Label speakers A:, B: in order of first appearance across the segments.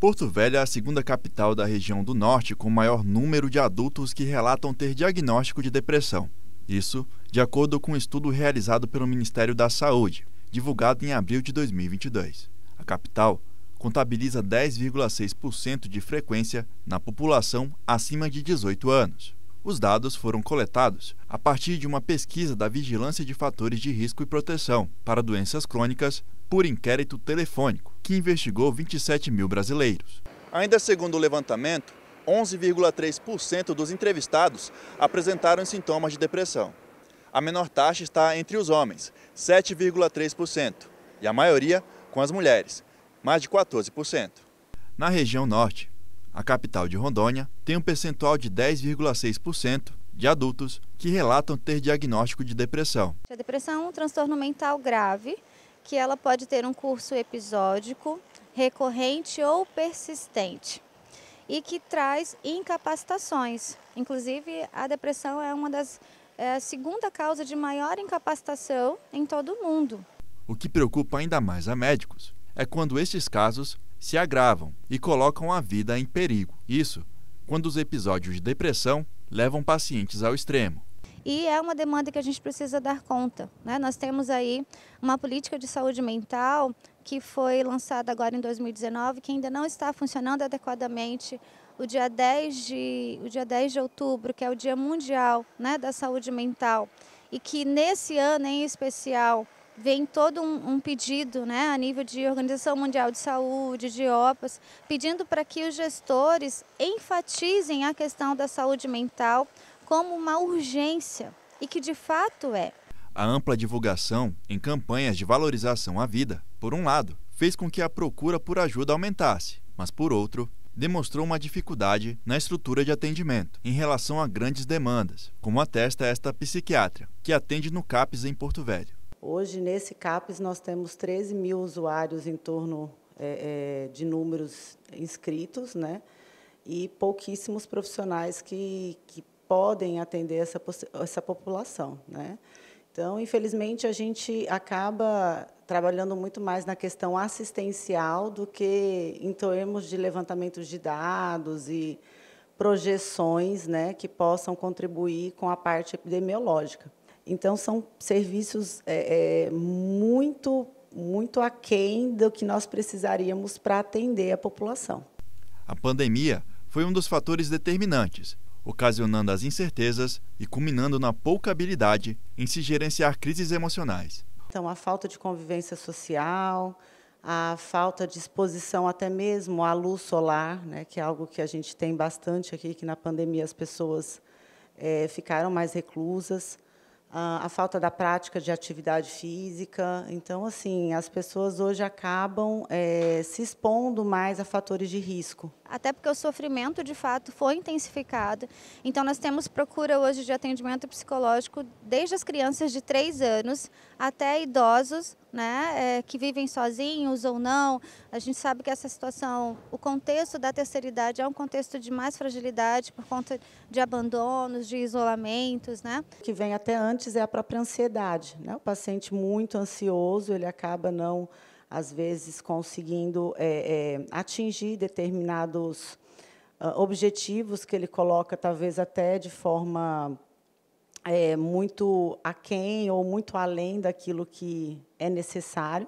A: Porto Velho é a segunda capital da região do Norte com maior número de adultos que relatam ter diagnóstico de depressão. Isso, de acordo com um estudo realizado pelo Ministério da Saúde, divulgado em abril de 2022. A capital contabiliza 10,6% de frequência na população acima de 18 anos. Os dados foram coletados a partir de uma pesquisa da Vigilância de Fatores de Risco e Proteção para Doenças Crônicas por inquérito telefônico, que investigou 27 mil brasileiros. Ainda segundo o levantamento, 11,3% dos entrevistados apresentaram sintomas de depressão. A menor taxa está entre os homens, 7,3%, e a maioria com as mulheres, mais de 14%. Na região norte, a capital de Rondônia tem um percentual de 10,6% de adultos que relatam ter diagnóstico de depressão.
B: A depressão é um transtorno mental grave que ela pode ter um curso episódico, recorrente ou persistente e que traz incapacitações. Inclusive, a depressão é uma das é a segunda causa de maior incapacitação em todo o mundo.
A: O que preocupa ainda mais a médicos é quando estes casos se agravam e colocam a vida em perigo. Isso quando os episódios de depressão levam pacientes ao extremo.
B: E é uma demanda que a gente precisa dar conta. Né? Nós temos aí uma política de saúde mental que foi lançada agora em 2019, que ainda não está funcionando adequadamente. O dia 10 de, o dia 10 de outubro, que é o Dia Mundial né, da Saúde Mental, e que nesse ano em especial vem todo um, um, pedido né, a nível de Organização Mundial de Saúde, de OPAS, pedindo para que os gestores enfatizem a questão da saúde mental como uma urgência, e que de fato é.
A: A ampla divulgação em campanhas de valorização à vida, por um lado, fez com que a procura por ajuda aumentasse, mas por outro, demonstrou uma dificuldade na estrutura de atendimento em relação a grandes demandas, como atesta esta psiquiatra, que atende no CAPES em Porto Velho.
C: Hoje, nesse CAPES, nós temos 13 mil usuários em torno é, é, de números inscritos, né? e pouquíssimos profissionais que, que podem atender essa, essa população. Né? Então, infelizmente, a gente acaba trabalhando muito mais na questão assistencial do que em termos de levantamento de dados e projeções né, que possam contribuir com a parte epidemiológica. Então, são serviços é, é, muito, muito aquém do que nós precisaríamos para atender a população.
A: A pandemia foi um dos fatores determinantes, ocasionando as incertezas e culminando na pouca habilidade em se gerenciar crises emocionais.
C: Então, a falta de convivência social, a falta de exposição até mesmo à luz solar, né, que é algo que a gente tem bastante aqui, que na pandemia as pessoas é, ficaram mais reclusas a, a falta da prática de atividade física. Então, assim, as pessoas hoje acabam é, se expondo mais a fatores de risco. Até porque o sofrimento, de fato, foi intensificado. Então, nós
B: temos procura hoje de atendimento psicológico desde as crianças de 3 anos até idosos né, é, que vivem sozinhos ou não. A gente sabe que essa situação, o contexto da terceira idade é um contexto de mais fragilidade por conta de
C: abandonos, de isolamentos, né? O que vem até antes é a própria ansiedade, né? O paciente muito ansioso, ele acaba não, às vezes, conseguindo é, é, atingir determinados uh, objetivos que ele coloca, talvez até de forma é, muito aquém ou muito além daquilo que é necessário.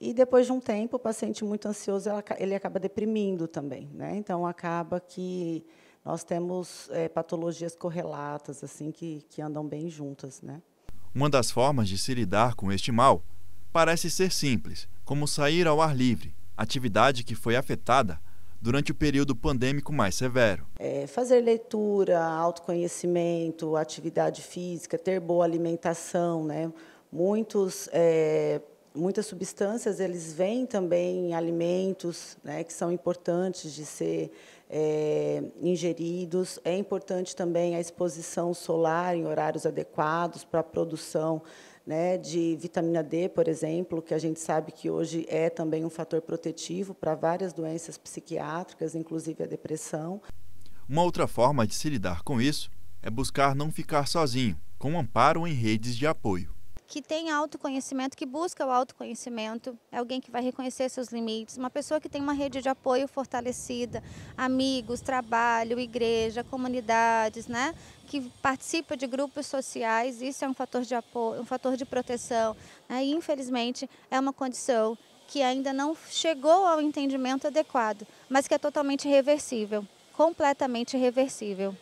C: E depois de um tempo, o paciente muito ansioso, ele acaba deprimindo também, né? Então acaba que nós temos é, patologias correlatas assim que, que andam bem juntas, né?
A: Uma das formas de se lidar com este mal parece ser simples, como sair ao ar livre, atividade que foi afetada durante o período pandêmico mais severo.
C: É fazer leitura, autoconhecimento, atividade física, ter boa alimentação, né? Muitos, é, muitas substâncias eles vêm também em alimentos, né, que são importantes de ser é, ingeridos. É importante também a exposição solar em horários adequados para a produção né, de vitamina D, por exemplo, que a gente sabe que hoje é também um fator protetivo para várias doenças psiquiátricas, inclusive a depressão.
A: Uma outra forma de se lidar com isso é buscar não ficar sozinho, com amparo em redes de apoio
C: que tem
B: autoconhecimento, que busca o autoconhecimento, é alguém que vai reconhecer seus limites, uma pessoa que tem uma rede de apoio fortalecida, amigos, trabalho, igreja, comunidades, né? Que participa de grupos sociais, isso é um fator de apoio, um fator de proteção. Né? E, infelizmente, é uma condição que ainda não chegou ao entendimento adequado, mas que é totalmente reversível, completamente reversível.